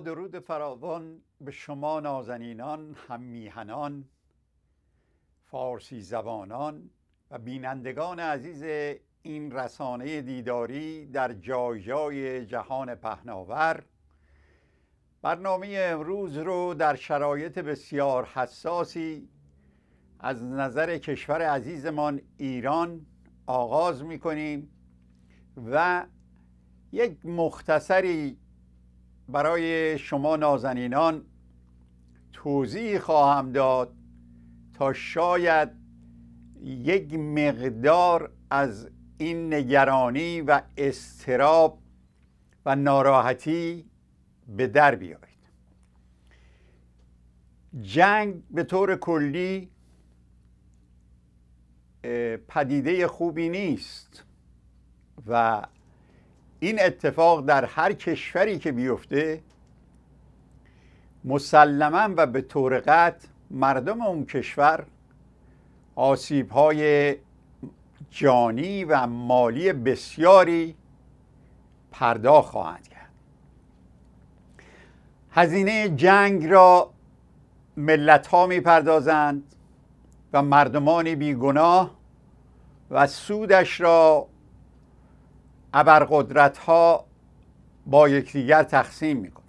درود فراوان به شما نازنینان هم فارسی زبانان و بینندگان عزیز این رسانه دیداری در جای جای جهان پهناور برنامه امروز رو در شرایط بسیار حساسی از نظر کشور عزیزمان ایران آغاز می کنیم و یک مختصری برای شما نازنینان توضیح خواهم داد تا شاید یک مقدار از این نگرانی و استراب و ناراحتی به در بیایید جنگ به طور کلی پدیده خوبی نیست و این اتفاق در هر کشوری که بیفته مسلما و به طور قطع مردم اون کشور آسیب های جانی و مالی بسیاری پرداخت خواهند کرد هزینه جنگ را ملت ها می پردازند و مردمانی بیگناه و سودش را ابرقدرت ها با یکدیگر تقسیم کنند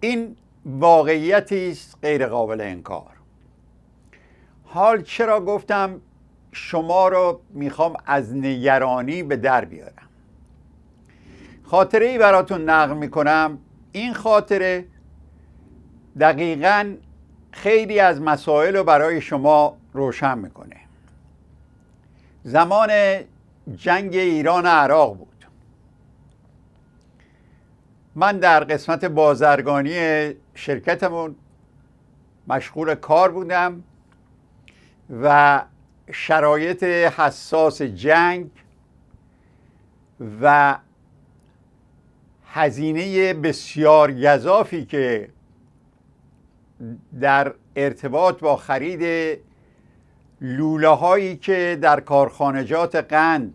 این واقعیتی است غیر قابل انکار حال چرا گفتم شما رو میخوام از نگرانی به در بیارم خاطره ای براتون نقل میکنم این خاطره دقیقا خیلی از مسائل رو برای شما روشن میکنه زمان جنگ ایران عراق بود من در قسمت بازرگانی شرکتمون مشغول کار بودم و شرایط حساس جنگ و هزینه بسیار گذافی که در ارتباط با خرید لوله هایی که در کارخانجات قند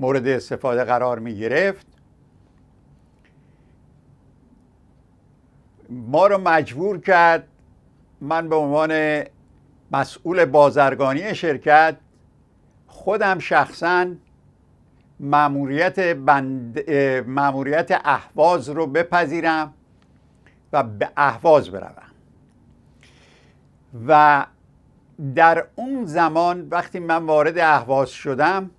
مورد استفاده قرار می گرفت ما رو مجبور کرد من به عنوان مسئول بازرگانی شرکت خودم شخصا مأموریت بند... اهواز رو بپذیرم و به اهواز بروم و در اون زمان وقتی من وارد اهواز شدم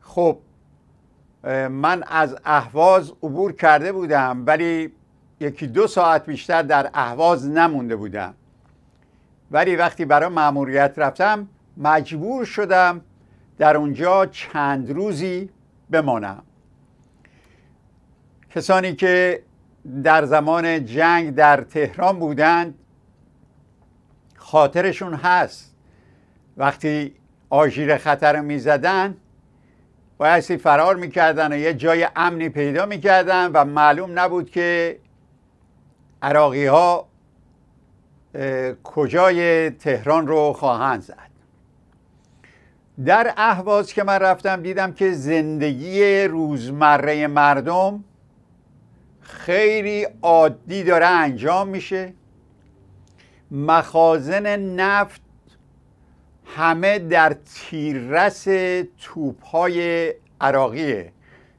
خب من از اهواز عبور کرده بودم ولی یکی دو ساعت بیشتر در اهواز نمونده بودم ولی وقتی برای ماموریت رفتم مجبور شدم در اونجا چند روزی بمانم کسانی که در زمان جنگ در تهران بودند خاطرشون هست وقتی آژیر خطر رو میزدن بایستی فرار میکردن و یه جای امنی پیدا میکردن و معلوم نبود که عراقی ها کجای تهران رو خواهند زد در احواز که من رفتم دیدم که زندگی روزمره مردم خیلی عادی داره انجام میشه مخازن نفت همه در تیررس توپهای عراقیه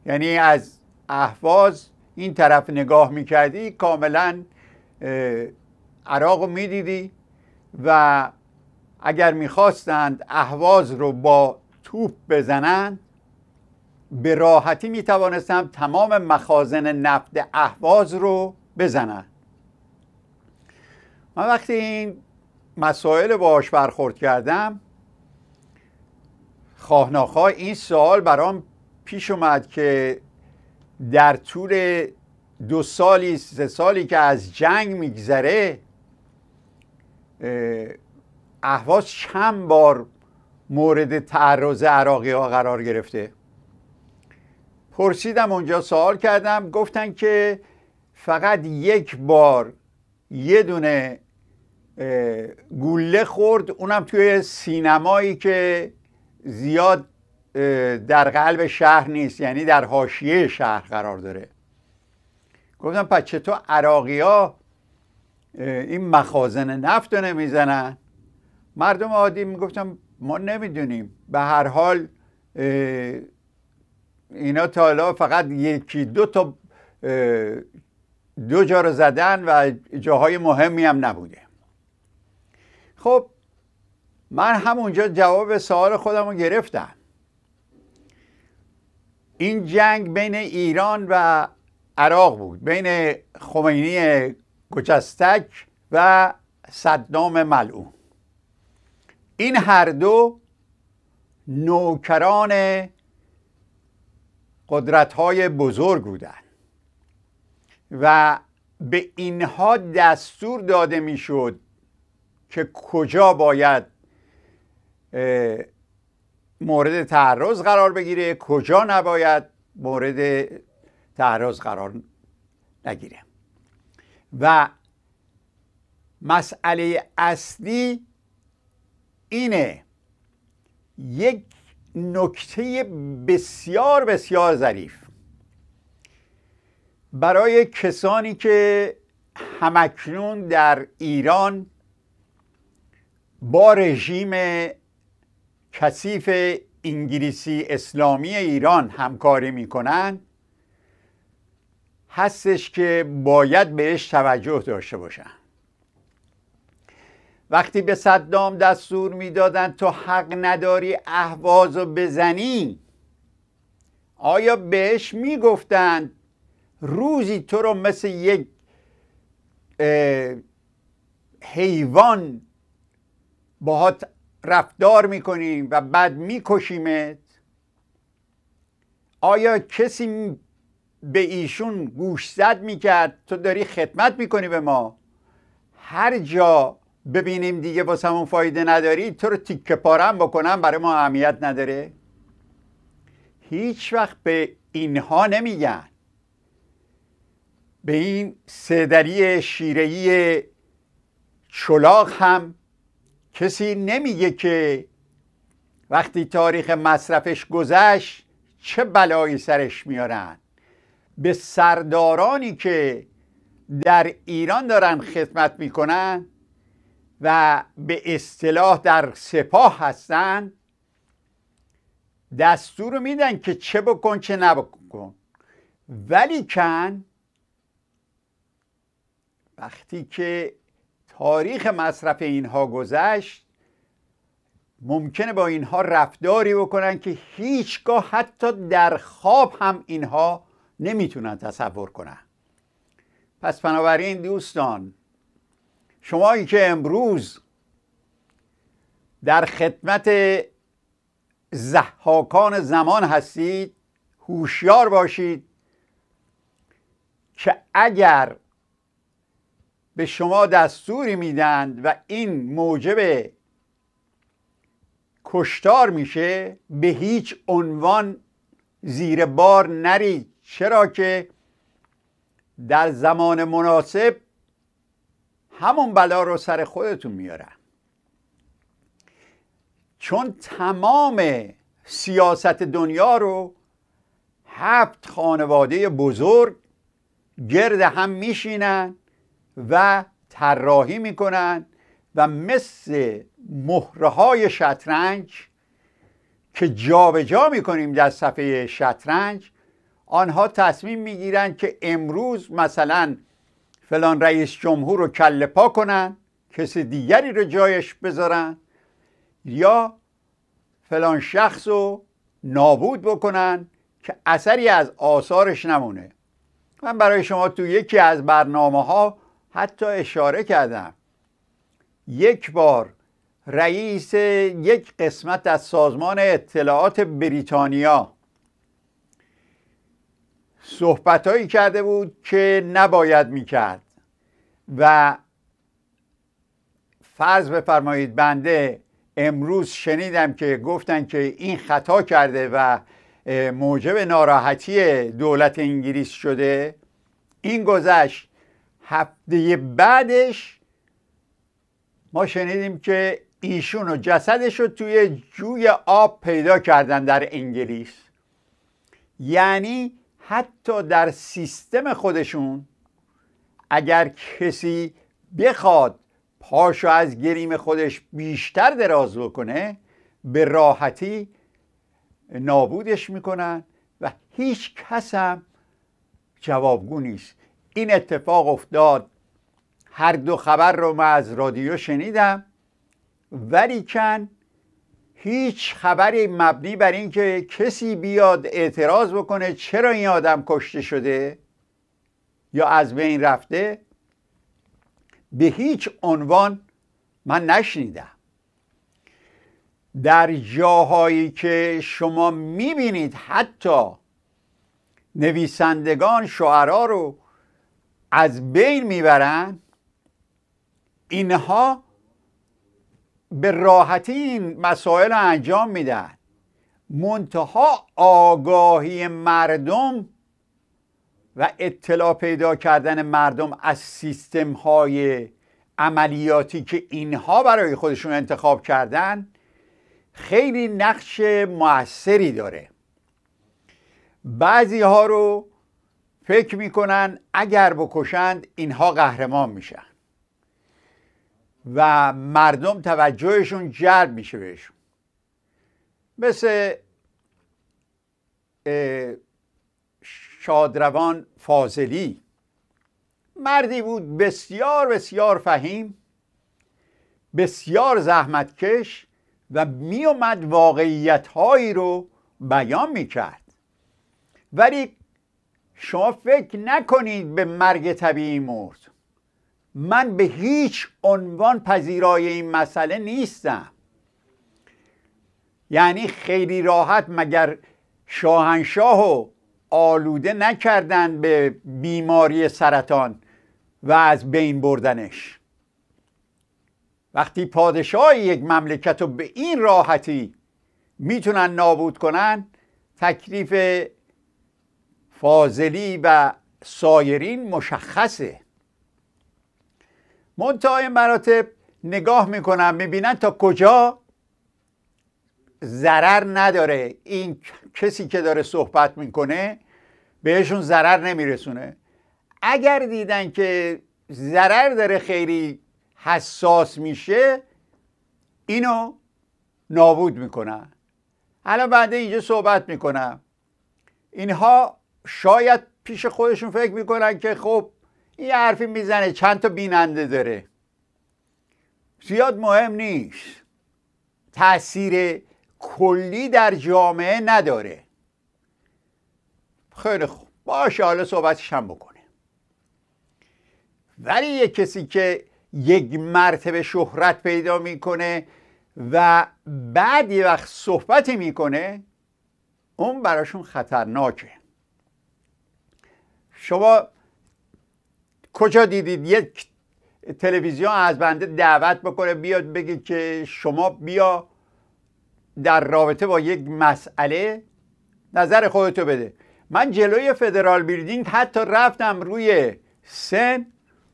یعنی از احواز این طرف نگاه میکردی کاملا عراق رو میدیدی و اگر میخواستند احواز رو با توپ بزنند به راحتی میتوانستم تمام مخازن نفت احواز رو بزنند من وقتی این مسائل باش برخورد کردم خواه این سوال برام پیش اومد که در طول دو سالی سه سالی که از جنگ میگذره احواز چند بار مورد تعرض عراقی ها قرار گرفته پرسیدم اونجا سوال کردم گفتن که فقط یک بار یه دونه گوله خورد اونم توی سینمایی که زیاد در قلب شهر نیست یعنی در حاشیه شهر قرار داره گفتم پس چطور عراقی ها این مخازن نفت رو نمیزنن مردم عادی میگفتم ما نمیدونیم به هر حال اینا تا حالا فقط یکی دو تا دو جا رو زدن و جاهای مهمی هم نبوده خب من همونجا جواب سوال خودم رو گرفتم این جنگ بین ایران و عراق بود بین خمینی گجستک و صدام ملعون این هر دو نوکران قدرت های بزرگ بودند و به اینها دستور داده میشد که کجا باید مورد تعرض قرار بگیره کجا نباید مورد تعرض قرار نگیره و مسئله اصلی اینه یک نکته بسیار بسیار ظریف برای کسانی که همکنون در ایران با رژیم کثیف انگلیسی اسلامی ایران همکاری میکنند هستش که باید بهش توجه داشته باشن وقتی به صدام دستور میدادند تو حق نداری احواز و بزنی آیا بهش میگفتند روزی تو رو مثل یک حیوان باهات رفتار میکنیم و بعد میکشیمت آیا کسی به ایشون گوشزد میکرد تو داری خدمت میکنی به ما هر جا ببینیم دیگه واسه همون فایده نداری تو رو تیکه پارم بکنم برای ما اهمیت نداره هیچ وقت به اینها نمیگن به این سدری شیرهی چلاغ هم کسی نمیگه که وقتی تاریخ مصرفش گذشت چه بلایی سرش میارن به سردارانی که در ایران دارن خدمت میکنن و به اصطلاح در سپاه هستن دستور میدن که چه بکن چه نبکن ولی کن وقتی که تاریخ مصرف اینها گذشت ممکنه با اینها رفتاری بکنن که هیچگاه حتی در خواب هم اینها نمیتونن تصور کنن پس بنابراین دوستان شمایی که امروز در خدمت زحاکان زمان هستید هوشیار باشید که اگر به شما دستوری میدند و این موجب کشتار میشه به هیچ عنوان زیر بار نرید چرا که در زمان مناسب همون بلا رو سر خودتون میارن چون تمام سیاست دنیا رو هفت خانواده بزرگ گرد هم میشینن و طراحی میکنند و مثل مهره های شطرنج که جابجا جا کنیم در صفحه شطرنج آنها تصمیم میگیرند که امروز مثلا فلان رئیس جمهور رو کله پا کنن کسی دیگری رو جایش بذارن یا فلان شخص رو نابود بکنن که اثری از آثارش نمونه من برای شما تو یکی از برنامه ها حتی اشاره کردم یک بار رئیس یک قسمت از سازمان اطلاعات بریتانیا صحبتهایی کرده بود که نباید میکرد و فرض بفرمایید بنده امروز شنیدم که گفتن که این خطا کرده و موجب ناراحتی دولت انگلیس شده این گذشت هفته بعدش ما شنیدیم که ایشون و جسدش رو توی جوی آب پیدا کردن در انگلیس یعنی حتی در سیستم خودشون اگر کسی بخواد پاشو از گریم خودش بیشتر دراز بکنه به راحتی نابودش میکنن و هیچ کس هم جوابگو نیست این اتفاق افتاد هر دو خبر رو من از رادیو شنیدم ولیکن هیچ خبری مبنی بر اینکه کسی بیاد اعتراض بکنه چرا این آدم کشته شده یا از بین رفته به هیچ عنوان من نشنیدم در جاهایی که شما میبینید حتی نویسندگان شعرا رو از بین میبرن اینها به راحتی این مسائل رو انجام میدن منتها آگاهی مردم و اطلاع پیدا کردن مردم از سیستم های عملیاتی که اینها برای خودشون انتخاب کردن خیلی نقش موثری داره بعضی ها رو فکر میکنن اگر بکشند اینها قهرمان میشن و مردم توجهشون جلب میشه بهشون مثل شادروان فاضلی مردی بود بسیار بسیار فهیم بسیار زحمتکش و میومد واقعیت هایی رو بیان میکرد ولی شما فکر نکنید به مرگ طبیعی مرد من به هیچ عنوان پذیرای این مسئله نیستم یعنی خیلی راحت مگر شاهنشاه و آلوده نکردن به بیماری سرطان و از بین بردنش وقتی پادشاه یک مملکت رو به این راحتی میتونن نابود کنن تکلیف فاضلی و سایرین مشخصه منتهای مراتب نگاه میکنم میبینن تا کجا ضرر نداره این کسی که داره صحبت میکنه بهشون ضرر نمیرسونه اگر دیدن که ضرر داره خیلی حساس میشه اینو نابود میکنن الان بعد اینجا صحبت میکنم اینها شاید پیش خودشون فکر میکنن که خب این حرفی میزنه چند تا بیننده داره زیاد مهم نیست تاثیر کلی در جامعه نداره خیلی خوب باشه حالا صحبتش هم بکنه ولی یه کسی که یک مرتبه شهرت پیدا میکنه و بعد یه وقت صحبتی میکنه اون براشون خطرناکه شما کجا دیدید یک تلویزیون از بنده دعوت بکنه بیاد بگه که شما بیا در رابطه با یک مسئله نظر خودتو بده من جلوی فدرال بیلدینگ حتی رفتم روی سن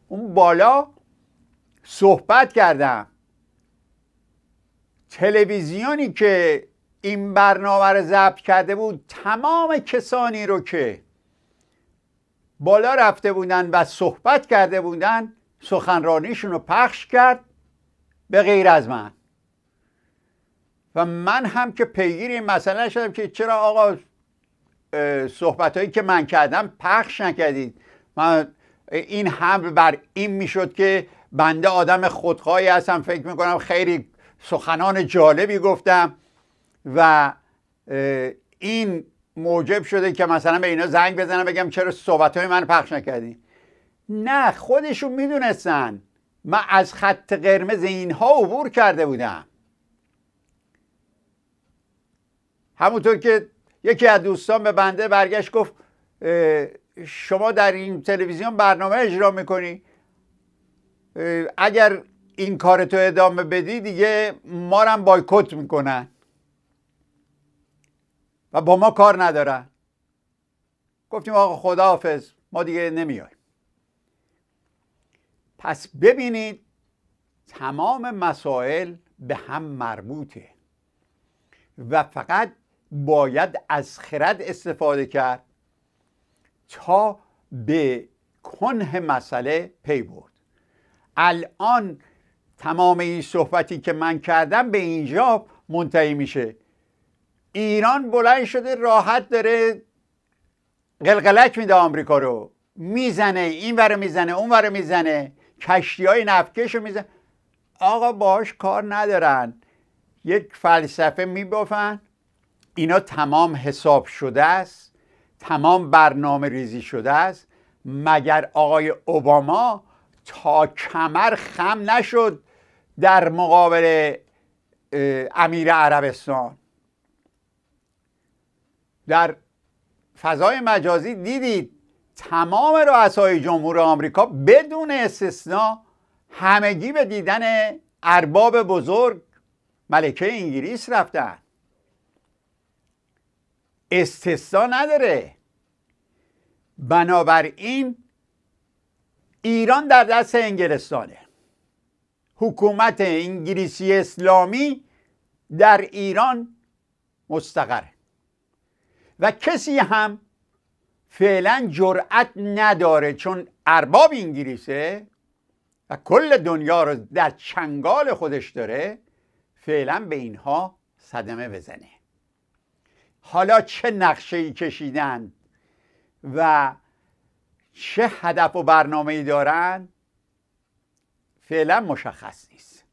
اون بالا صحبت کردم تلویزیونی که این برنامه رو ضبط کرده بود تمام کسانی رو که بالا رفته بودن و صحبت کرده بودن سخنرانیشون رو پخش کرد به غیر از من و من هم که پیگیر این مسئله شدم که چرا آقا صحبت هایی که من کردم پخش نکردید من این هم بر این میشد که بنده آدم خودخواهی هستم فکر میکنم خیلی سخنان جالبی گفتم و این موجب شده که مثلا به اینا زنگ بزنم بگم چرا صحبت های من پخش نکردی نه خودشون میدونستن من از خط قرمز اینها عبور کرده بودم همونطور که یکی از دوستان به بنده برگشت گفت شما در این تلویزیون برنامه اجرا میکنی اگر این کار تو ادامه بدی دیگه مارم بایکوت میکنن و با ما کار ندارن گفتیم آقا خداحافظ ما دیگه نمیای. پس ببینید تمام مسائل به هم مربوطه و فقط باید از خرد استفاده کرد تا به کنه مسئله پی برد الان تمام این صحبتی که من کردم به اینجا منتهی میشه ایران بلند شده راحت داره قلقلک میده آمریکا رو میزنه این ور میزنه اون ور میزنه کشتی های نفکش رو میزنه آقا باش کار ندارن یک فلسفه میبافن اینا تمام حساب شده است تمام برنامه ریزی شده است مگر آقای اوباما تا کمر خم نشد در مقابل امیر عربستان در فضای مجازی دیدید تمام رؤسای جمهور آمریکا بدون استثنا همگی به دیدن ارباب بزرگ ملکه انگلیس رفتن استثنا نداره بنابراین ایران در دست انگلستانه حکومت انگلیسی اسلامی در ایران مستقره و کسی هم فعلا جرأت نداره چون ارباب انگلیسه و کل دنیا رو در چنگال خودش داره فعلا به اینها صدمه بزنه حالا چه نقشه ای کشیدن و چه هدف و برنامه ای دارن فعلا مشخص نیست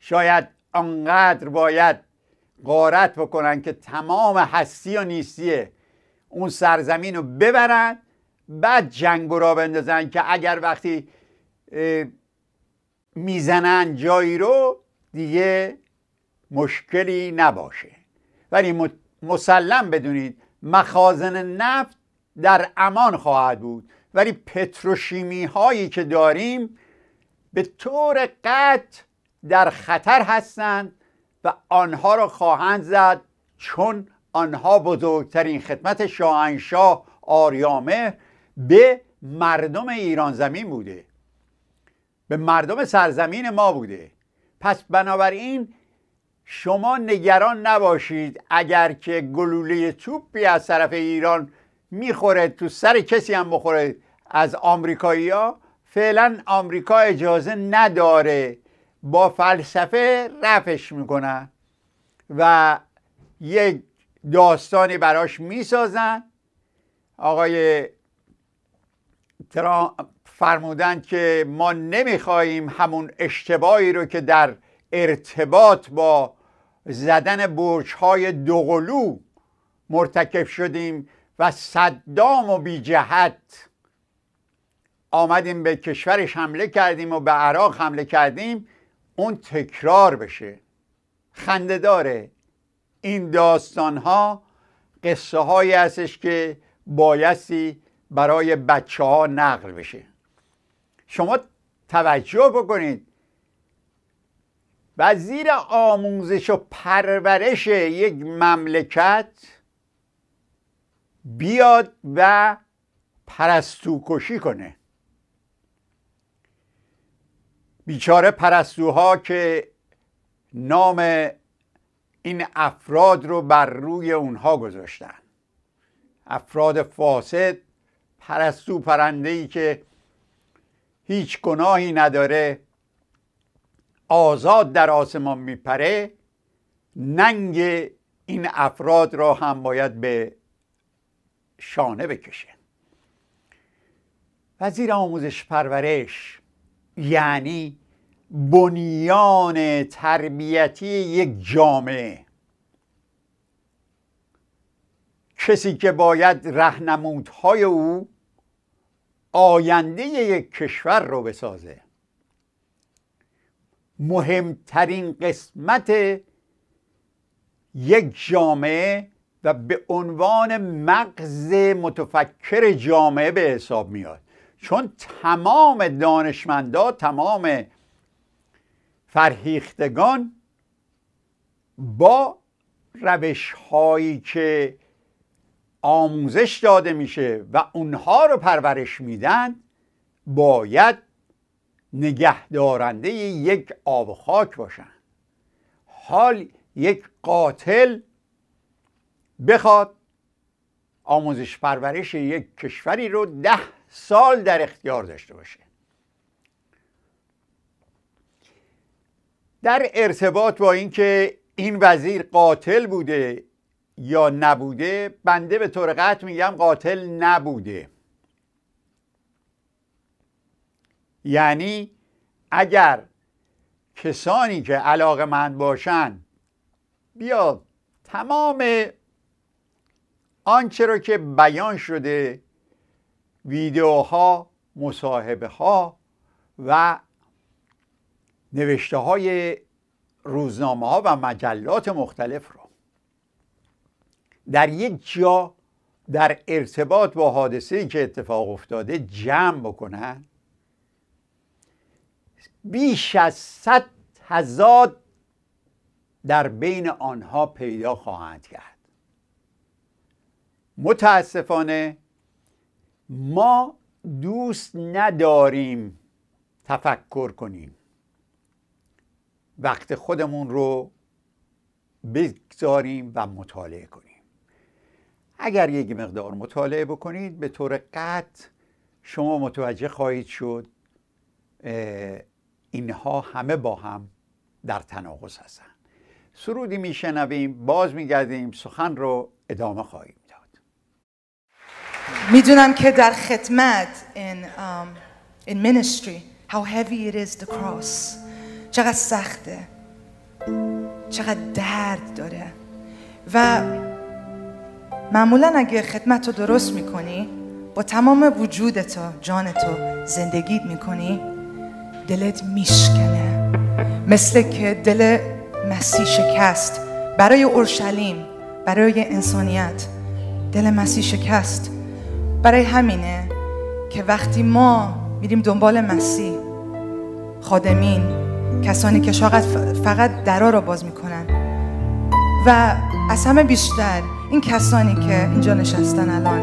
شاید آنقدر باید غارت بکنن که تمام هستی و نیستی اون سرزمین رو ببرن بعد جنگ را بندازن که اگر وقتی میزنن جایی رو دیگه مشکلی نباشه ولی مسلم بدونید مخازن نفت در امان خواهد بود ولی پتروشیمی هایی که داریم به طور قطع در خطر هستند و آنها را خواهند زد چون آنها بزرگترین خدمت شاهنشاه آریامه به مردم ایران زمین بوده به مردم سرزمین ما بوده پس بنابراین شما نگران نباشید اگر که گلوله توپی از طرف ایران میخوره تو سر کسی هم بخوره از آمریکایی ها فعلا آمریکا اجازه نداره با فلسفه رفش میکنن و یک داستانی براش میسازن آقای ترامپ فرمودن که ما نمیخواهیم همون اشتباهی رو که در ارتباط با زدن های دوقلو مرتکب شدیم و صدام و بیجهت آمدیم به کشورش حمله کردیم و به عراق حمله کردیم اون تکرار بشه خنده داره این داستان ها قصه هایی هستش که بایستی برای بچه ها نقل بشه شما توجه بکنید وزیر آموزش و پرورش یک مملکت بیاد و پرستوکشی کنه بیچاره پرستوها که نام این افراد رو بر روی اونها گذاشتن افراد فاسد پرستو پرنده ای که هیچ گناهی نداره آزاد در آسمان میپره ننگ این افراد را هم باید به شانه بکشه وزیر آموزش پرورش یعنی بنیان تربیتی یک جامعه کسی که باید رهنمودهای او آینده یک کشور رو بسازه مهمترین قسمت یک جامعه و به عنوان مغز متفکر جامعه به حساب میاد چون تمام دانشمندان، تمام فرهیختگان با روش هایی که آموزش داده میشه و اونها رو پرورش میدن باید نگهدارنده یک آب خاک باشن حال یک قاتل بخواد آموزش پرورش یک کشوری رو ده سال در اختیار داشته باشه در ارتباط با اینکه این وزیر قاتل بوده یا نبوده بنده به طور قطع میگم قاتل نبوده یعنی اگر کسانی که علاقه من باشن بیا تمام آنچه را که بیان شده ویدیوها مصاحبه ها و نوشته های روزنامه ها و مجلات مختلف را در یک جا در ارتباط با حادثه که اتفاق افتاده جمع بکنن بیش از صد هزار در بین آنها پیدا خواهند کرد متاسفانه ما دوست نداریم تفکر کنیم وقت خودمون رو بگذاریم و مطالعه کنیم اگر یک مقدار مطالعه بکنید به طور قطع شما متوجه خواهید شد اینها همه با هم در تناقض هستند سرودی میشنویم باز میگردیم سخن رو ادامه خواهیم میدونم که در خدمت in, um, ministry how heavy cross چقدر سخته چقدر درد داره و معمولا اگه خدمت رو درست میکنی با تمام وجودت، و جان زندگیت میکنی دلت میشکنه مثل که دل مسیح شکست برای اورشلیم برای انسانیت دل مسیح شکست برای همینه که وقتی ما میریم دنبال مسیح خادمین کسانی که شاقت فقط درا رو باز میکنن و از همه بیشتر این کسانی که اینجا نشستن الان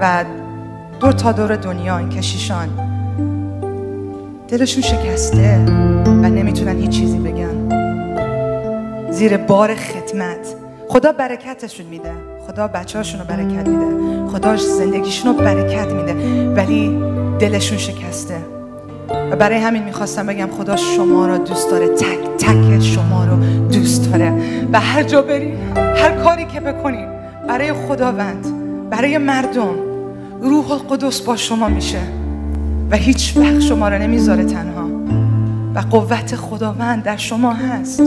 و دور تا دور دنیا این کشیشان دلشون شکسته و نمیتونن هیچ چیزی بگن زیر بار خدمت خدا برکتشون میده خدا بچه‌هاشون رو برکت میده خدا زندگیشون رو برکت میده ولی دلشون شکسته و برای همین میخواستم بگم خدا شما رو دوست داره تک تک شما رو دوست داره و هر جا بری هر کاری که بکنی برای خداوند برای مردم روح القدس با شما میشه و هیچ وقت شما رو نمیذاره تنها و قوت خداوند در شما هست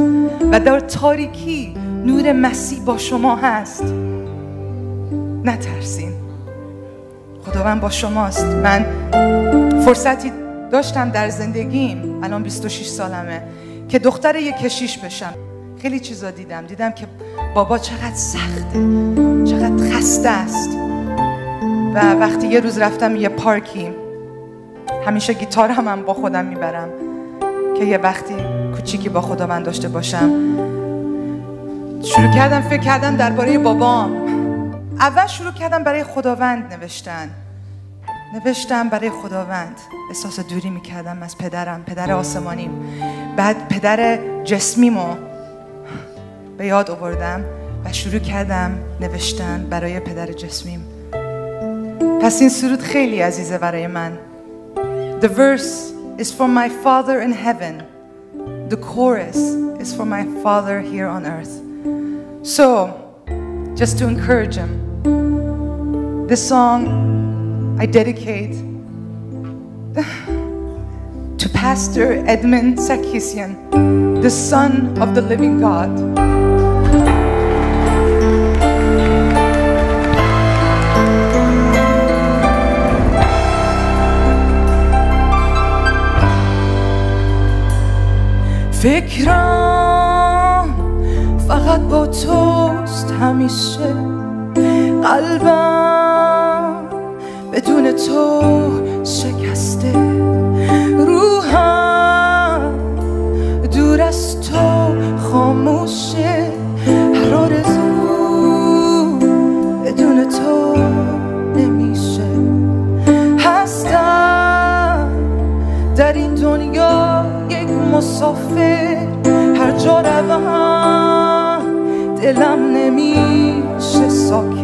و در تاریکی نور مسیح با شما هست نترسین خداوند با شماست من فرصتی داشتم در زندگیم الان 26 سالمه که دختر یه کشیش بشم خیلی چیزا دیدم دیدم که بابا چقدر سخته چقدر خسته است و وقتی یه روز رفتم یه پارکی همیشه گیتار هم, با خودم میبرم که یه وقتی کوچیکی با خدا داشته باشم شروع کردم فکر کردم درباره بابام اول شروع کردم برای خداوند نوشتن نوشتم برای خداوند احساس دوری میکردم از پدرم پدر آسمانیم بعد پدر جسمیمو به یاد آوردم و شروع کردم نوشتن برای پدر جسمیم پس این سرود خیلی عزیزه برای من The verse is for my father in heaven The chorus is for my father here on earth So just to encourage him This song I dedicate to Pastor Edmund Sarkisian, the son of the living God. فکرم فقط با توست همیشه قلبم بدون تو شکسته روحم دور از تو خاموشه هر آرزو بدون تو نمیشه هستم در این دنیا یک مسافر هر جا روم دلم نمیشه ساکن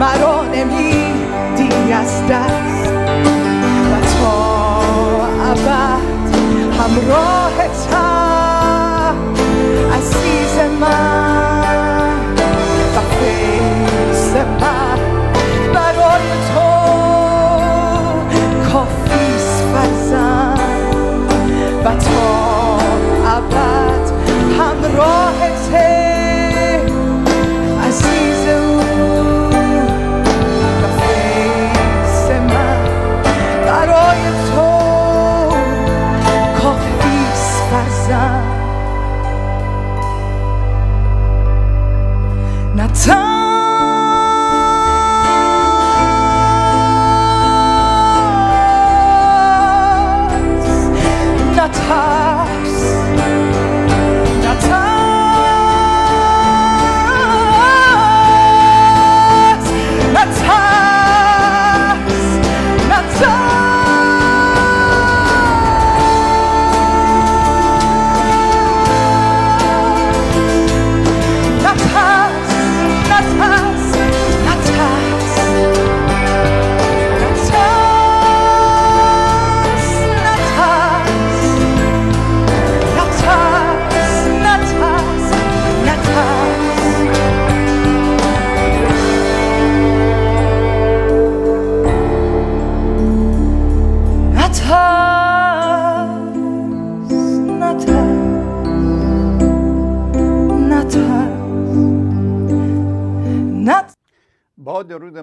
مرا نمیدی از دست و تا ابد همراه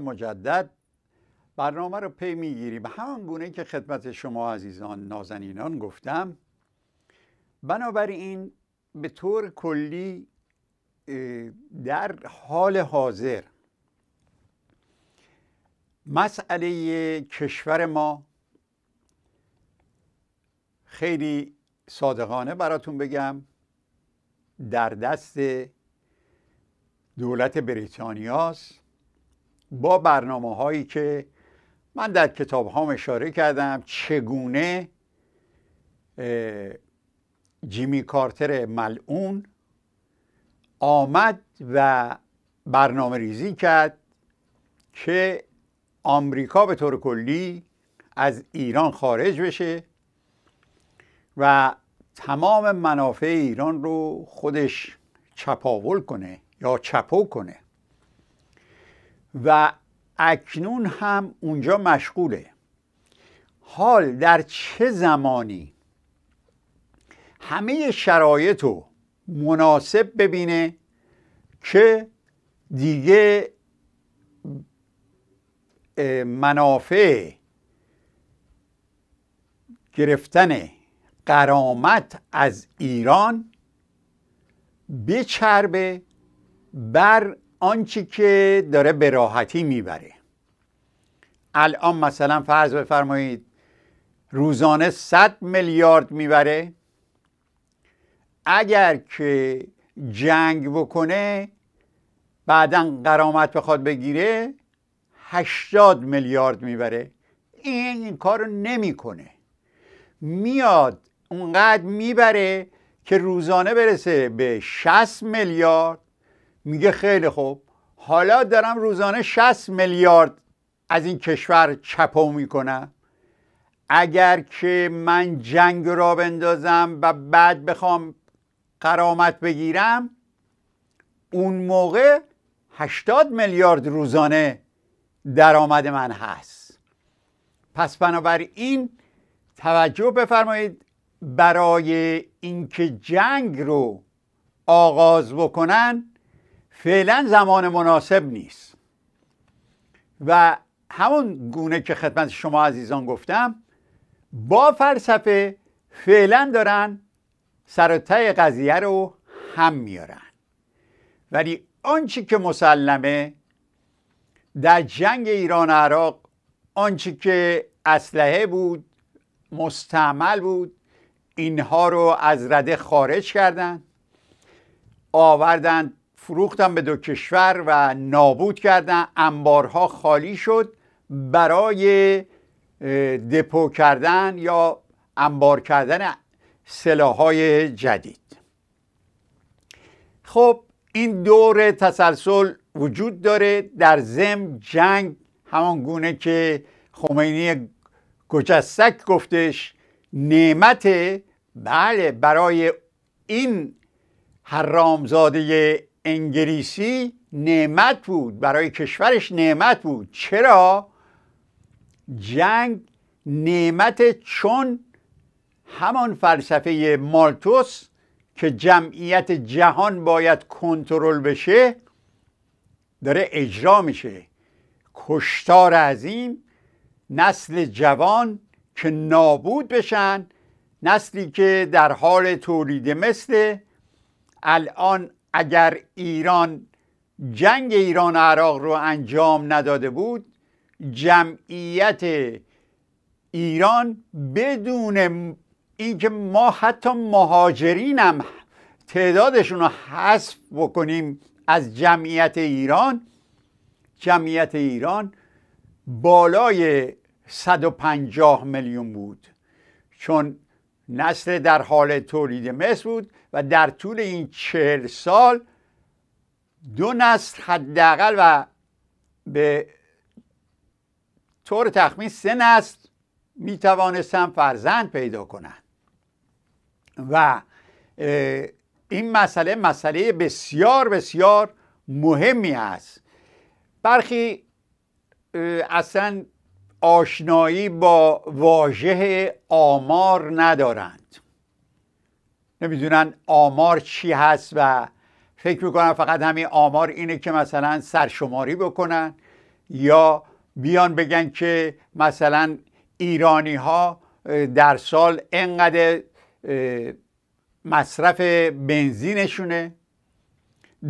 مجدد برنامه رو پی میگیریم به همان گونه که خدمت شما عزیزان نازنینان گفتم بنابراین به طور کلی در حال حاضر مسئله کشور ما خیلی صادقانه براتون بگم در دست دولت بریتانیاست با برنامه هایی که من در کتاب هام اشاره کردم چگونه جیمی کارتر ملعون آمد و برنامه ریزی کرد که آمریکا به طور کلی از ایران خارج بشه و تمام منافع ایران رو خودش چپاول کنه یا چپو کنه و اکنون هم اونجا مشغوله حال در چه زمانی همه شرایط رو مناسب ببینه که دیگه منافع گرفتن قرامت از ایران بچربه بر آنچه که داره به راحتی میبره الان مثلا فرض بفرمایید روزانه 100 میلیارد میبره اگر که جنگ بکنه بعدا قرامت بخواد بگیره 80 میلیارد میبره این این کار نمیکنه میاد اونقدر میبره که روزانه برسه به 60 میلیارد میگه خیلی خوب حالا دارم روزانه 60 میلیارد از این کشور چپو میکنم اگر که من جنگ را بندازم و بعد بخوام قرامت بگیرم اون موقع 80 میلیارد روزانه درآمد من هست پس این توجه بفرمایید برای اینکه جنگ رو آغاز بکنن فعلا زمان مناسب نیست و همون گونه که خدمت شما عزیزان گفتم با فلسفه فعلا دارن سر قضیه رو هم میارن ولی آنچه که مسلمه در جنگ ایران عراق آنچه که اسلحه بود مستعمل بود اینها رو از رده خارج کردند آوردند فروختن به دو کشور و نابود کردن انبارها خالی شد برای دپو کردن یا انبار کردن سلاحهای جدید خب این دور تسلسل وجود داره در زم جنگ همان گونه که خمینی گجستک گفتش نعمت بله برای این حرامزاده انگلیسی نعمت بود برای کشورش نعمت بود چرا جنگ نعمت چون همان فلسفه مالتوس که جمعیت جهان باید کنترل بشه داره اجرا میشه کشتار عظیم نسل جوان که نابود بشن نسلی که در حال تولید مثل الان اگر ایران جنگ ایران و عراق رو انجام نداده بود جمعیت ایران بدون اینکه ما حتی مهاجرین هم تعدادشون رو حذف بکنیم از جمعیت ایران جمعیت ایران بالای 150 میلیون بود چون نسل در حال تولید مثل بود و در طول این چهل سال دو نسل حداقل و به طور تخمین سه نسل می توانستن فرزند پیدا کنند و این مسئله مسئله بسیار بسیار مهمی است برخی اصلا آشنایی با واژه آمار ندارند نمیدونن آمار چی هست و فکر میکنن فقط همین آمار اینه که مثلا سرشماری بکنن یا بیان بگن که مثلا ایرانی ها در سال انقدر مصرف بنزینشونه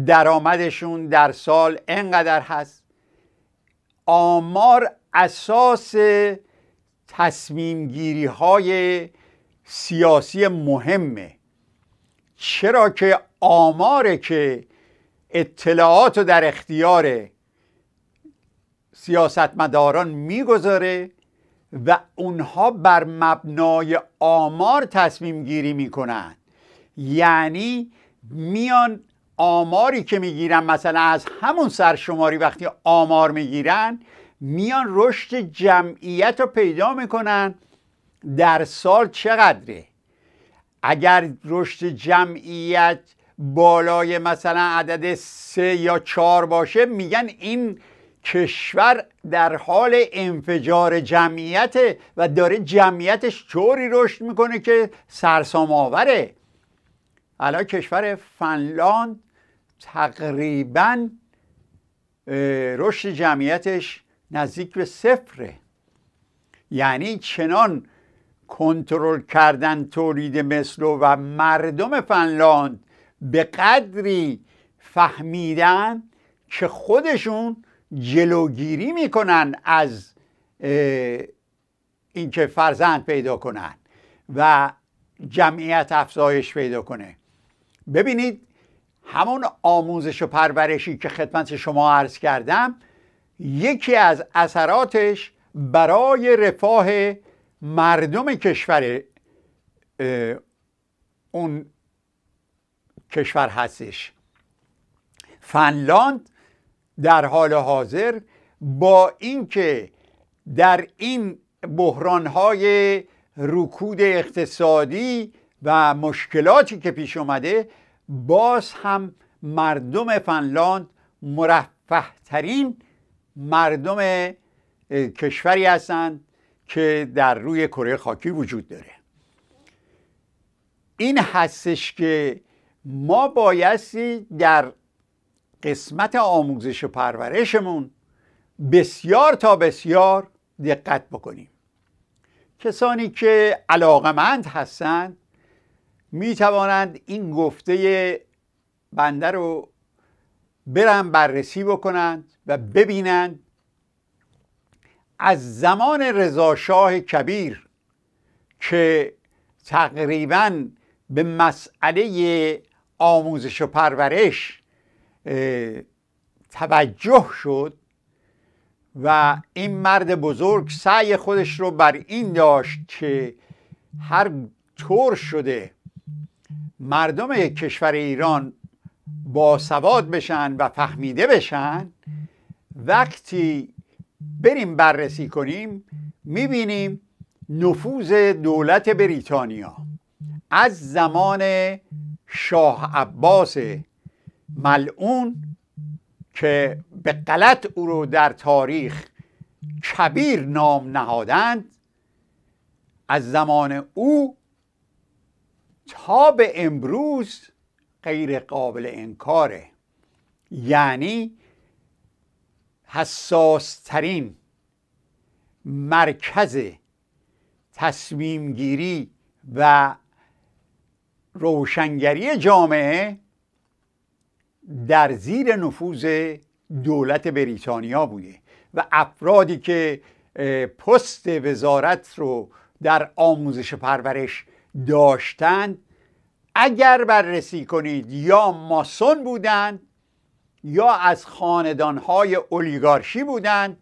درآمدشون در سال انقدر هست آمار اساس تصمیم های سیاسی مهمه چرا که آماره که اطلاعات رو در اختیار سیاستمداران میگذاره و اونها بر مبنای آمار تصمیم گیری میکنن یعنی میان آماری که میگیرن مثلا از همون سرشماری وقتی آمار میگیرن میان رشد جمعیت رو پیدا میکنن در سال چقدره اگر رشد جمعیت بالای مثلا عدد سه یا چهار باشه میگن این کشور در حال انفجار جمعیت و داره جمعیتش چوری رشد میکنه که سرسام آوره الان کشور فنلاند تقریبا رشد جمعیتش نزدیک به صفره یعنی چنان کنترل کردن تولید مثلو و مردم فنلاند به قدری فهمیدن که خودشون جلوگیری میکنن از اینکه فرزند پیدا کنن و جمعیت افزایش پیدا کنه ببینید همون آموزش و پرورشی که خدمت شما عرض کردم یکی از اثراتش برای رفاه مردم کشور اون کشور هستش فنلاند در حال حاضر با اینکه در این بحرانهای رکود اقتصادی و مشکلاتی که پیش اومده باز هم مردم فنلاند مرفه ترین مردم کشوری هستند که در روی کره خاکی وجود داره این هستش که ما بایستی در قسمت آموزش و پرورشمون بسیار تا بسیار دقت بکنیم کسانی که علاقمند هستند می توانند این گفته بنده رو برن بررسی بکنند و ببینند از زمان رضاشاه کبیر که تقریبا به مسئله آموزش و پرورش توجه شد و این مرد بزرگ سعی خودش رو بر این داشت که هر طور شده مردم کشور ایران با سواد بشن و فهمیده بشن وقتی بریم بررسی کنیم میبینیم نفوذ دولت بریتانیا از زمان شاه عباس ملعون که به غلط او رو در تاریخ کبیر نام نهادند از زمان او تا به امروز غیر قابل انکاره یعنی حساسترین مرکز تصمیمگیری و روشنگری جامعه در زیر نفوذ دولت بریتانیا بوده و افرادی که پست وزارت رو در آموزش پرورش داشتند اگر بررسی کنید یا ماسون بودند یا از خاندانهای اولیگارشی بودند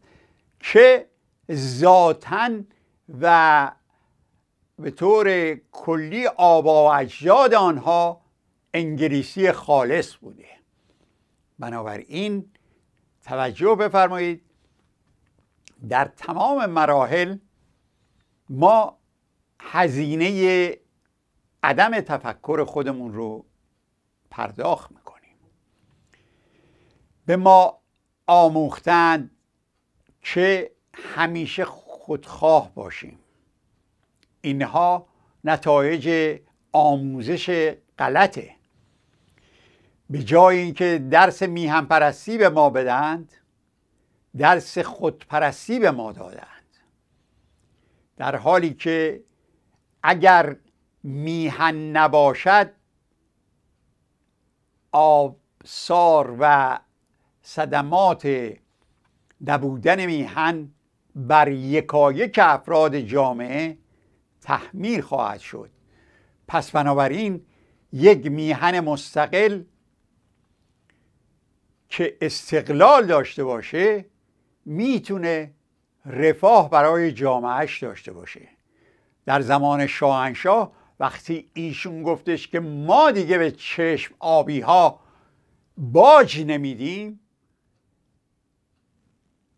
که ذاتا و به طور کلی آبا و اجداد آنها انگلیسی خالص بوده بنابراین توجه بفرمایید در تمام مراحل ما هزینه عدم تفکر خودمون رو پرداخت به ما آموختند که همیشه خودخواه باشیم اینها نتایج آموزش غلطه به جای اینکه درس میهم به ما بدند درس خودپرستی به ما دادند در حالی که اگر میهن نباشد آبسار و صدمات دبودن میهن بر یکایک افراد جامعه تحمیل خواهد شد پس بنابراین یک میهن مستقل که استقلال داشته باشه میتونه رفاه برای جامعهش داشته باشه در زمان شاهنشاه وقتی ایشون گفتش که ما دیگه به چشم آبی ها باج نمیدیم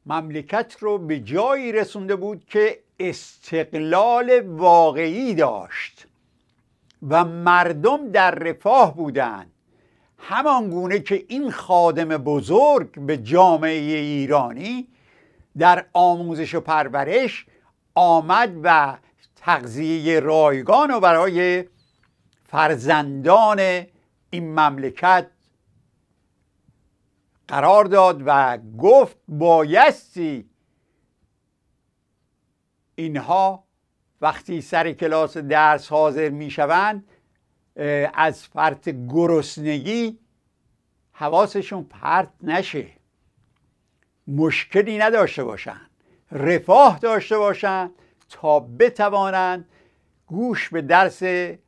مملکت رو به جایی رسونده بود که استقلال واقعی داشت و مردم در رفاه بودند همان گونه که این خادم بزرگ به جامعه ایرانی در آموزش و پرورش آمد و تغذیه رایگان و برای فرزندان این مملکت قرار داد و گفت بایستی اینها وقتی سر کلاس درس حاضر میشوند از فرط گرسنگی حواسشون پرت نشه مشکلی نداشته باشند رفاه داشته باشند تا بتوانند گوش به درس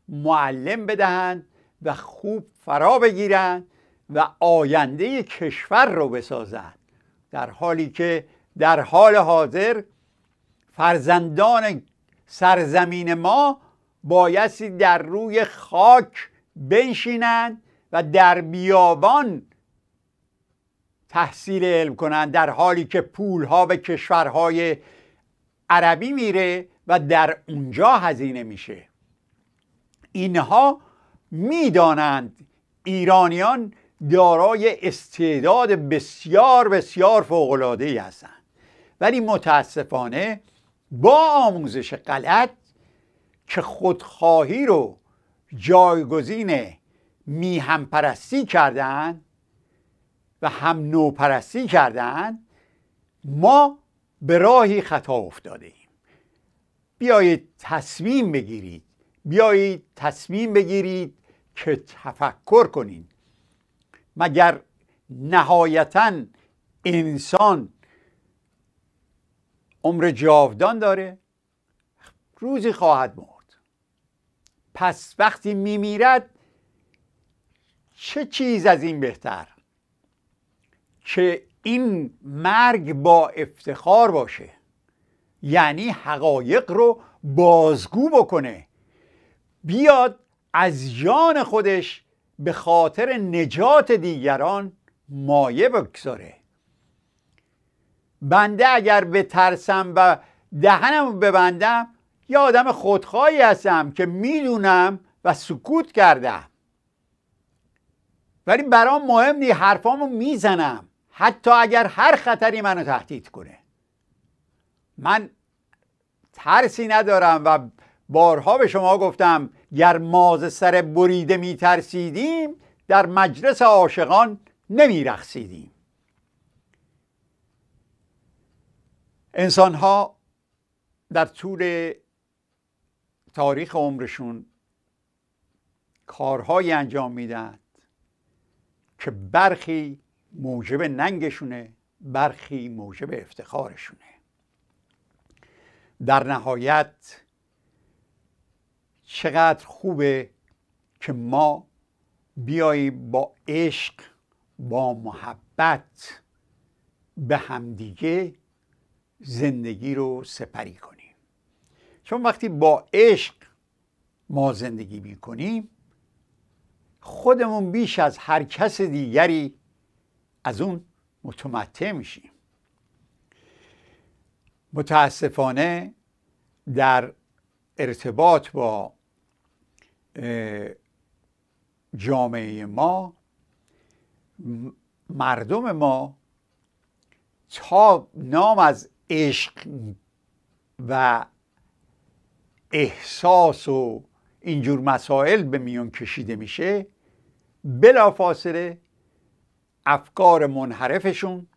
معلم بدهند و خوب فرا بگیرند و آینده کشور رو بسازند در حالی که در حال حاضر فرزندان سرزمین ما بایستی در روی خاک بنشینند و در بیابان تحصیل علم کنند در حالی که پولها به کشورهای عربی میره و در اونجا هزینه میشه اینها میدانند ایرانیان دارای استعداد بسیار بسیار ای هستند ولی متاسفانه با آموزش غلط که خودخواهی رو جایگزین میهمپرستی همپرستی کردن و هم نوپرستی کردن ما به راهی خطا افتاده ایم بیایید تصمیم بگیرید بیایید تصمیم بگیرید که تفکر کنید مگر نهایتا انسان عمر جاودان داره روزی خواهد مرد پس وقتی میمیرد چه چیز از این بهتر که این مرگ با افتخار باشه یعنی حقایق رو بازگو بکنه بیاد از جان خودش به خاطر نجات دیگران مایه بگذاره بنده اگر ترسم و دهنم ببندم یه آدم خودخواهی هستم که میدونم و سکوت کردم ولی برام مهم نی حرفامو میزنم حتی اگر هر خطری منو تهدید کنه من ترسی ندارم و بارها به شما گفتم گر ماز سر بریده می ترسیدیم در مجلس عاشقان نمی رخصیدیم انسان ها در طول تاریخ عمرشون کارهایی انجام میدن که برخی موجب ننگشونه برخی موجب افتخارشونه در نهایت چقدر خوبه که ما بیاییم با عشق با محبت به همدیگه زندگی رو سپری کنیم چون وقتی با عشق ما زندگی میکنیم خودمون بیش از هر کس دیگری از اون متمتع میشیم متاسفانه در ارتباط با جامعه ما مردم ما تا نام از عشق و احساس و اینجور مسائل به میان کشیده میشه بلافاصله افکار منحرفشون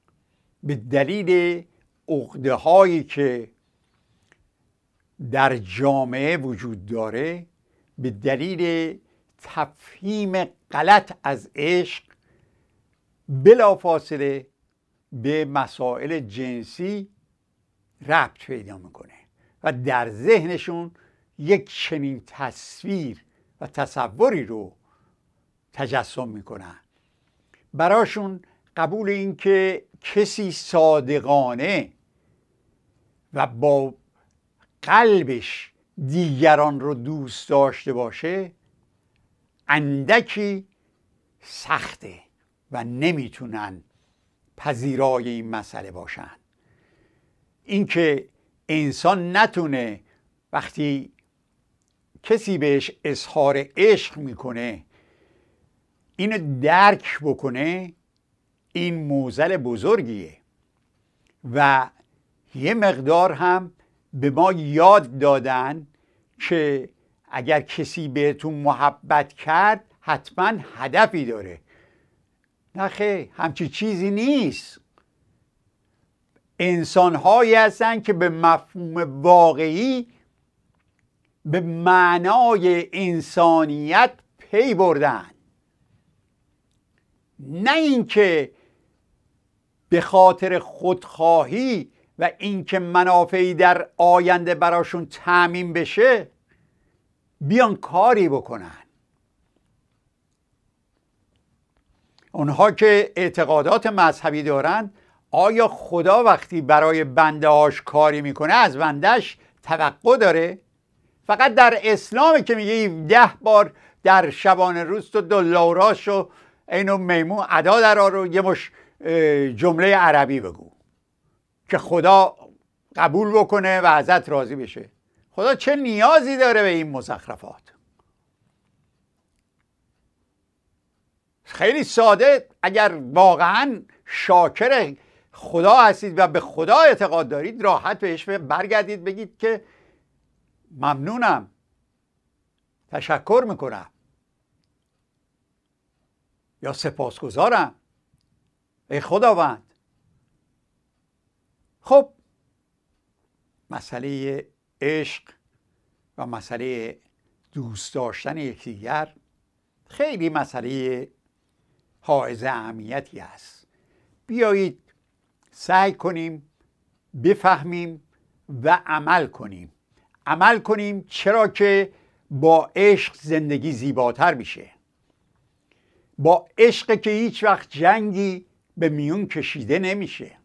به دلیل عقده هایی که در جامعه وجود داره به دلیل تفهیم غلط از عشق بلافاصله به مسائل جنسی ربط پیدا میکنه و در ذهنشون یک چنین تصویر و تصوری رو تجسم میکنن براشون قبول اینکه کسی صادقانه و با قلبش دیگران رو دوست داشته باشه اندکی سخته و نمیتونن پذیرای این مسئله باشن اینکه انسان نتونه وقتی کسی بهش اظهار عشق میکنه اینو درک بکنه این موزل بزرگیه و یه مقدار هم به ما یاد دادن که اگر کسی بهتون محبت کرد حتما هدفی داره نه همچی چیزی نیست انسان هایی هستن که به مفهوم واقعی به معنای انسانیت پی بردن نه اینکه به خاطر خودخواهی و اینکه منافعی در آینده براشون تعمین بشه بیان کاری بکنن اونها که اعتقادات مذهبی دارند آیا خدا وقتی برای بنده هاش کاری میکنه از بندهش توقع داره؟ فقط در اسلام که میگه ده بار در شبان روز تو دلاراش و اینو میمون ادا در رو یه جمله عربی بگو که خدا قبول بکنه و ازت راضی بشه خدا چه نیازی داره به این مزخرفات خیلی ساده اگر واقعا شاکر خدا هستید و به خدا اعتقاد دارید راحت بهش برگردید بگید که ممنونم تشکر میکنم یا سپاسگزارم ای خداوند خب مسئله عشق و مسئله دوست داشتن یکدیگر خیلی مسئله حائز اهمیتی است بیایید سعی کنیم بفهمیم و عمل کنیم عمل کنیم چرا که با عشق زندگی زیباتر میشه با عشق که هیچ وقت جنگی به میون کشیده نمیشه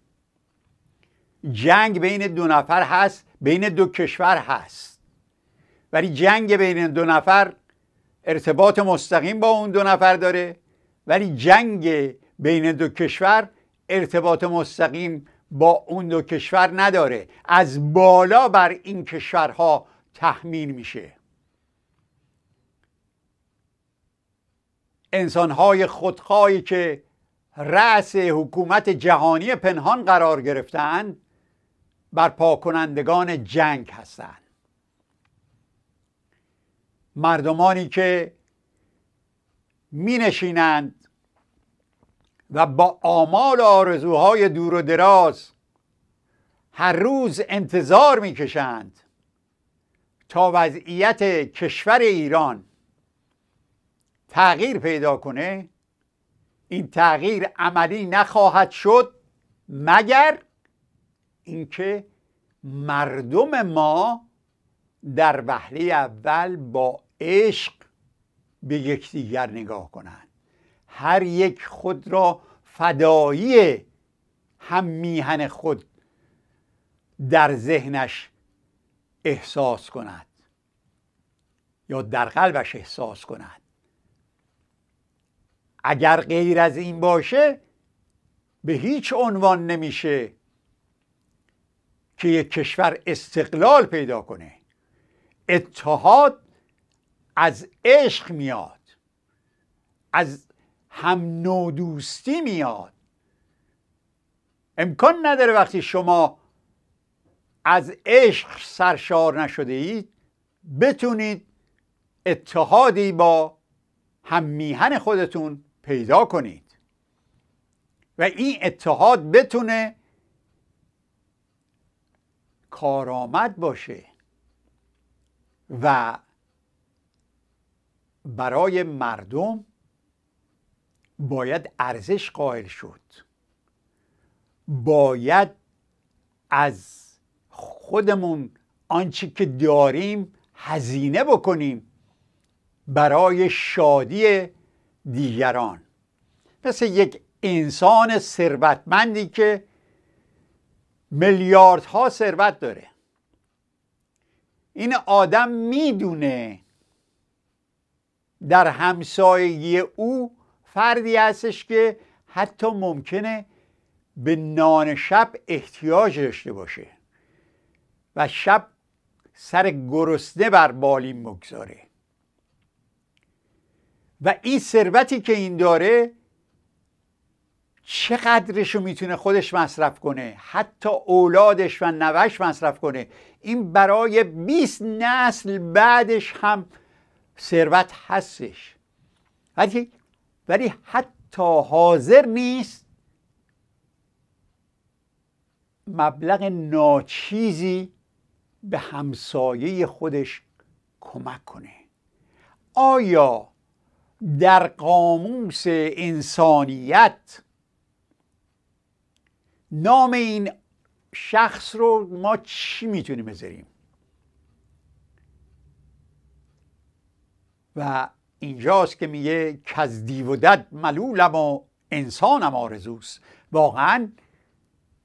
جنگ بین دو نفر هست بین دو کشور هست ولی جنگ بین دو نفر ارتباط مستقیم با اون دو نفر داره ولی جنگ بین دو کشور ارتباط مستقیم با اون دو کشور نداره از بالا بر این کشورها تحمیل میشه انسانهای خودخواهی که رأس حکومت جهانی پنهان قرار گرفتند برپا کنندگان جنگ هستند مردمانی که می نشینند و با آمال و آرزوهای دور و دراز هر روز انتظار می کشند تا وضعیت کشور ایران تغییر پیدا کنه این تغییر عملی نخواهد شد مگر اینکه مردم ما در وهله اول با عشق به یکدیگر نگاه کنند هر یک خود را فدایی هم میهن خود در ذهنش احساس کند یا در قلبش احساس کند اگر غیر از این باشه به هیچ عنوان نمیشه که یک کشور استقلال پیدا کنه اتحاد از عشق میاد از هم نودوستی میاد امکان نداره وقتی شما از عشق سرشار نشده اید بتونید اتحادی با هم میهن خودتون پیدا کنید و این اتحاد بتونه کارآمد باشه و برای مردم باید ارزش قائل شد باید از خودمون آنچه که داریم هزینه بکنیم برای شادی دیگران مثل یک انسان ثروتمندی که میلیاردها ثروت داره این آدم میدونه در همسایگی او فردی هستش که حتی ممکنه به نان شب احتیاج داشته باشه و شب سر گرسنه بر بالین بگذاره و این ثروتی که این داره چقدرش رو میتونه خودش مصرف کنه حتی اولادش و نوش مصرف کنه این برای 20 نسل بعدش هم ثروت هستش ولی حتی حاضر نیست مبلغ ناچیزی به همسایه خودش کمک کنه آیا در قاموس انسانیت نام این شخص رو ما چی میتونیم بذاریم و اینجاست که میگه دیو و دد ملولم و انسانم آرزوست واقعا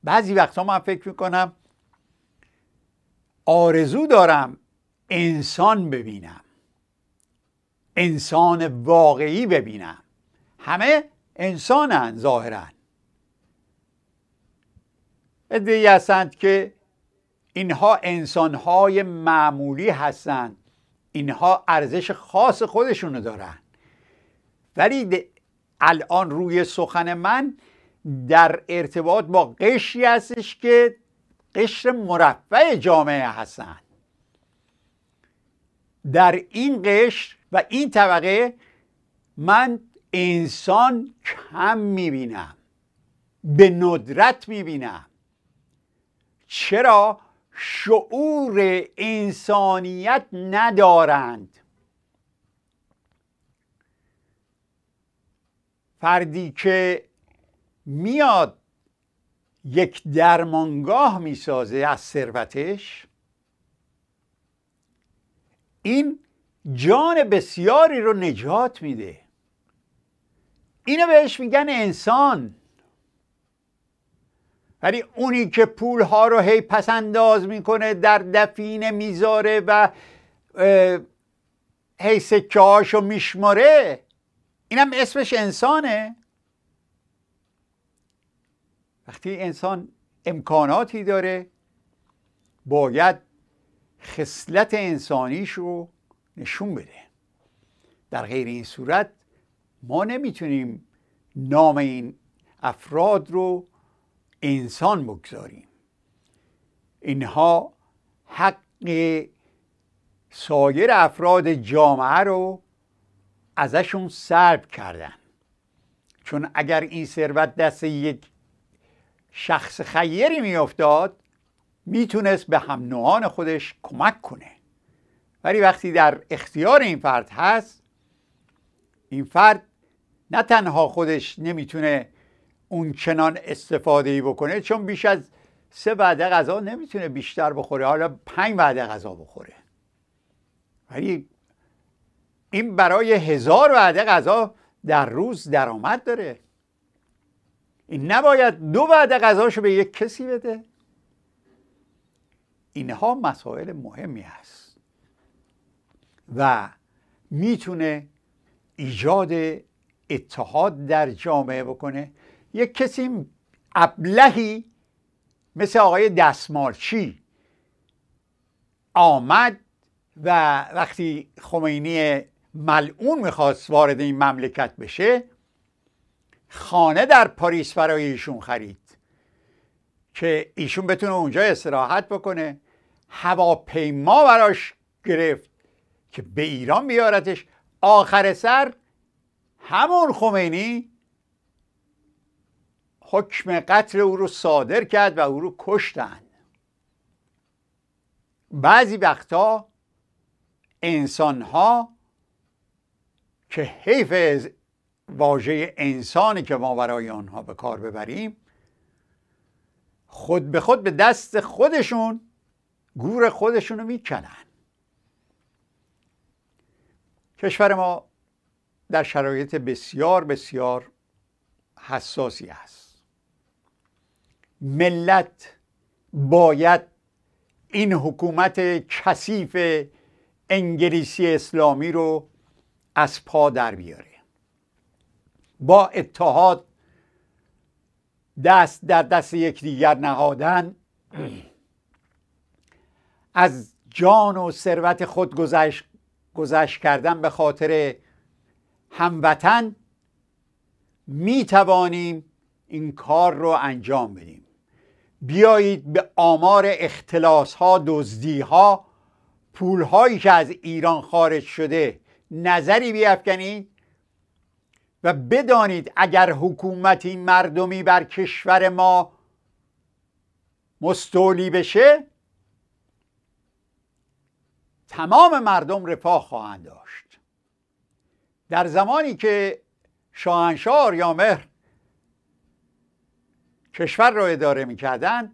بعضی وقتا من فکر میکنم آرزو دارم انسان ببینم انسان واقعی ببینم همه انسانن ظاهرا ادهی هستند که اینها انسانهای معمولی هستند اینها ارزش خاص خودشونو دارن ولی الان روی سخن من در ارتباط با قشری هستش که قشر مرفع جامعه هستند در این قشر و این طبقه من انسان کم میبینم به ندرت میبینم چرا شعور انسانیت ندارند فردی که میاد یک درمانگاه میسازه از ثروتش این جان بسیاری رو نجات میده اینو بهش میگن انسان ولی اونی که ها رو هی پس انداز میکنه در دفینه میذاره و هی سکه رو میشماره اینم اسمش انسانه وقتی انسان امکاناتی داره باید خصلت انسانیش رو نشون بده در غیر این صورت ما نمیتونیم نام این افراد رو انسان بگذاریم اینها حق سایر افراد جامعه رو ازشون سلب کردن چون اگر این ثروت دست یک شخص خیری میافتاد میتونست به هم نوعان خودش کمک کنه ولی وقتی در اختیار این فرد هست این فرد نه تنها خودش نمیتونه اون چنان استفاده ای بکنه چون بیش از سه وعده غذا نمیتونه بیشتر بخوره حالا پنج وعده غذا بخوره ولی این برای هزار وعده غذا در روز درآمد داره این نباید دو وعده غذاشو به یک کسی بده اینها مسائل مهمی هست و میتونه ایجاد اتحاد در جامعه بکنه یک کسی ابلهی مثل آقای دستمارچی آمد و وقتی خمینی ملعون میخواست وارد این مملکت بشه خانه در پاریس برای ایشون خرید که ایشون بتونه اونجا استراحت بکنه هواپیما براش گرفت که به ایران بیارتش آخر سر همون خمینی حکم قتل او رو صادر کرد و او رو کشتن بعضی وقتا انسان ها که حیف واژه انسانی که ما برای آنها به کار ببریم خود به خود به دست خودشون گور خودشون رو میکنن کشور ما در شرایط بسیار بسیار حساسی است ملت باید این حکومت کثیف انگلیسی اسلامی رو از پا در بیاره با اتحاد دست در دست یکدیگر نهادن از جان و ثروت خود گذشت گذشت کردن به خاطر هموطن می توانیم این کار رو انجام بدیم بیایید به آمار اختلاس ها دزدی ها پول هایی که از ایران خارج شده نظری بیافکنید و بدانید اگر حکومتی مردمی بر کشور ما مستولی بشه تمام مردم رفاه خواهند داشت در زمانی که شاهنشاه مهر کشور را اداره میکردند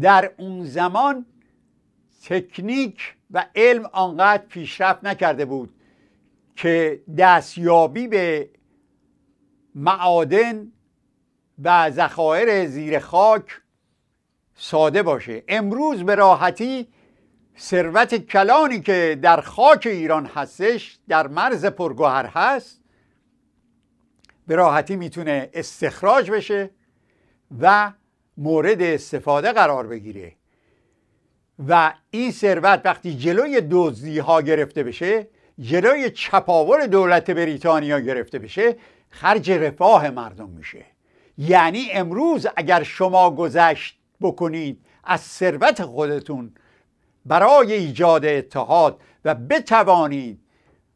در اون زمان تکنیک و علم آنقدر پیشرفت نکرده بود که دستیابی به معادن و ذخایر زیر خاک ساده باشه امروز به راحتی ثروت کلانی که در خاک ایران هستش در مرز پرگوهر هست به راحتی میتونه استخراج بشه و مورد استفاده قرار بگیره و این ثروت وقتی جلوی دزدی ها گرفته بشه جلوی چپاول دولت بریتانیا گرفته بشه خرج رفاه مردم میشه یعنی امروز اگر شما گذشت بکنید از ثروت خودتون برای ایجاد اتحاد و بتوانید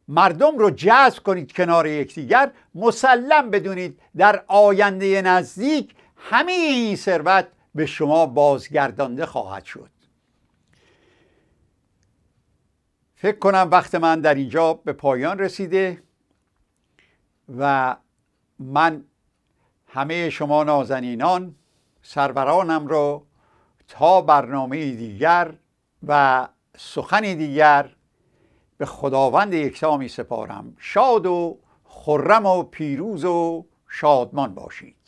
مردم رو جذب کنید کنار یکدیگر مسلم بدونید در آینده نزدیک همه این ثروت به شما بازگردانده خواهد شد فکر کنم وقت من در اینجا به پایان رسیده و من همه شما نازنینان سرورانم را تا برنامه دیگر و سخن دیگر به خداوند یکتا می سپارم شاد و خرم و پیروز و شادمان باشید